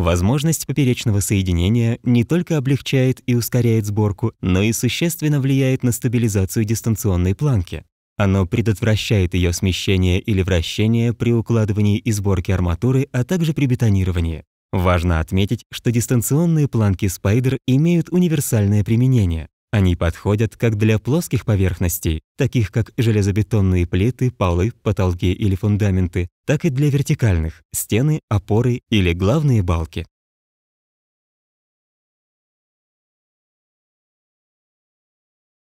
Возможность поперечного соединения не только облегчает и ускоряет сборку, но и существенно влияет на стабилизацию дистанционной планки. Оно предотвращает ее смещение или вращение при укладывании и сборке арматуры, а также при бетонировании. Важно отметить, что дистанционные планки Spider имеют универсальное применение. Они подходят как для плоских поверхностей, таких как железобетонные плиты, полы, потолки или фундаменты, так и для вертикальных – стены, опоры или главные балки.